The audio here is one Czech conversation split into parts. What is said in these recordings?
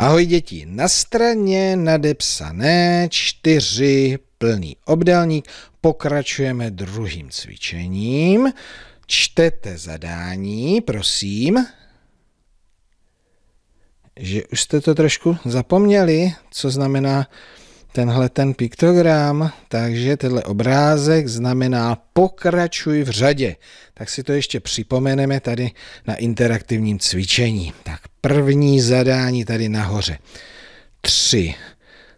Ahoj děti, na straně nadepsané čtyři plný obdélník. Pokračujeme druhým cvičením. Čtete zadání, prosím. Že už jste to trošku zapomněli, co znamená tenhle ten piktogram, takže tenhle obrázek znamená pokračuj v řadě. Tak si to ještě připomeneme tady na interaktivním cvičení. Tak první zadání tady nahoře. Tři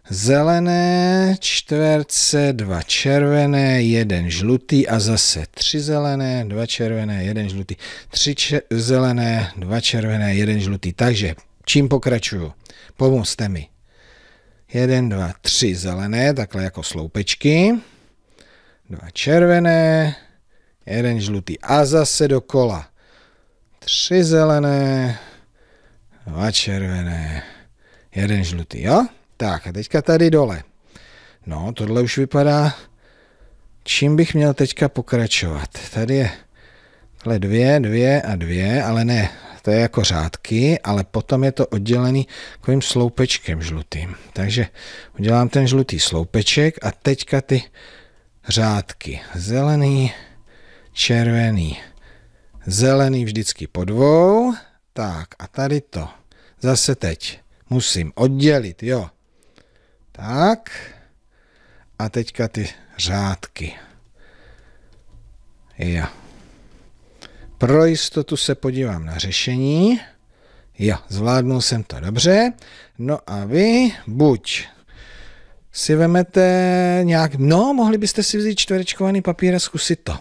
zelené, čtverce, dva červené, jeden žlutý a zase tři zelené, dva červené, jeden žlutý, tři zelené, dva červené, jeden žlutý. Takže čím pokračuju? Pomozte mi. Jeden, dva, tři zelené, takhle jako sloupečky. Dva červené, jeden žlutý a zase dokola. Tři zelené, dva červené, jeden žlutý, jo? Tak a teďka tady dole. No, tohle už vypadá, čím bych měl teďka pokračovat. Tady je takhle dvě, dvě a dvě, ale ne, to je jako řádky, ale potom je to oddělený takovým sloupečkem žlutým. Takže udělám ten žlutý sloupeček a teďka ty řádky. Zelený, červený, zelený vždycky po dvou. Tak a tady to. Zase teď musím oddělit, jo. Tak. A teďka ty řádky. Jo. Pro jistotu se podívám na řešení. Jo, zvládnul jsem to dobře. No a vy buď si vemete nějak, no, mohli byste si vzít čtverečkovaný papír a zkusit to.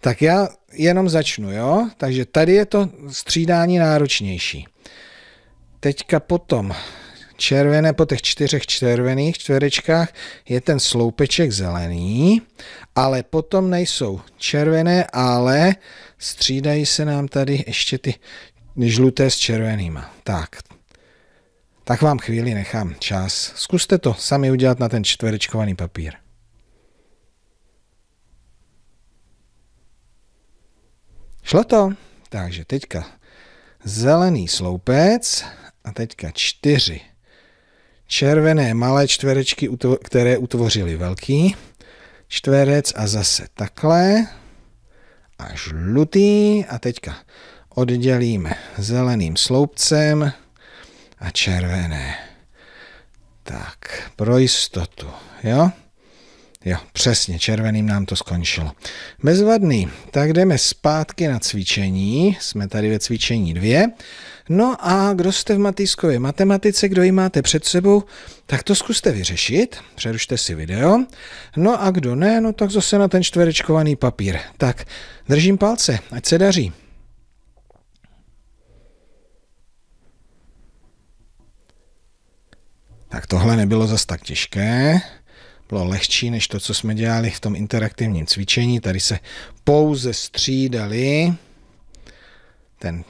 Tak já jenom začnu, jo? Takže tady je to střídání náročnější. Teďka potom červené, po těch čtyřech červených čtverečkách je ten sloupeček zelený, ale potom nejsou červené, ale střídají se nám tady ještě ty žluté s červenýma. Tak, tak vám chvíli nechám čas. Zkuste to sami udělat na ten čtverečkovaný papír. Šlo to? Takže teďka zelený sloupec a teďka čtyři červené malé čtverečky, které utvořily velký čtverec a zase takhle a žlutý a teďka oddělíme zeleným sloupcem a červené. Tak, pro jistotu, jo? Jo, přesně, červeným nám to skončilo. Bezvadný, tak jdeme zpátky na cvičení, jsme tady ve cvičení dvě. No a kdo jste v Matýskově matematice, kdo ji máte před sebou, tak to zkuste vyřešit, přerušte si video. No a kdo ne, no tak zase na ten čtverečkovaný papír. Tak, držím palce, ať se daří. Tak tohle nebylo zas tak těžké bylo lehčí než to, co jsme dělali v tom interaktivním cvičení. Tady se pouze střídali ten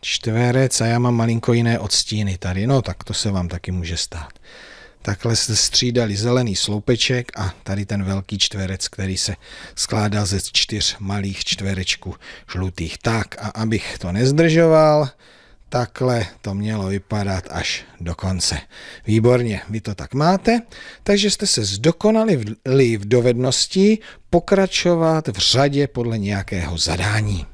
čtverec a já mám malinko jiné odstíny tady. No tak to se vám taky může stát. Takhle se střídali zelený sloupeček a tady ten velký čtverec, který se skládá ze čtyř malých čtverečků žlutých. Tak a abych to nezdržoval, Takhle to mělo vypadat až do konce. Výborně, vy to tak máte, takže jste se zdokonali v dovednosti pokračovat v řadě podle nějakého zadání.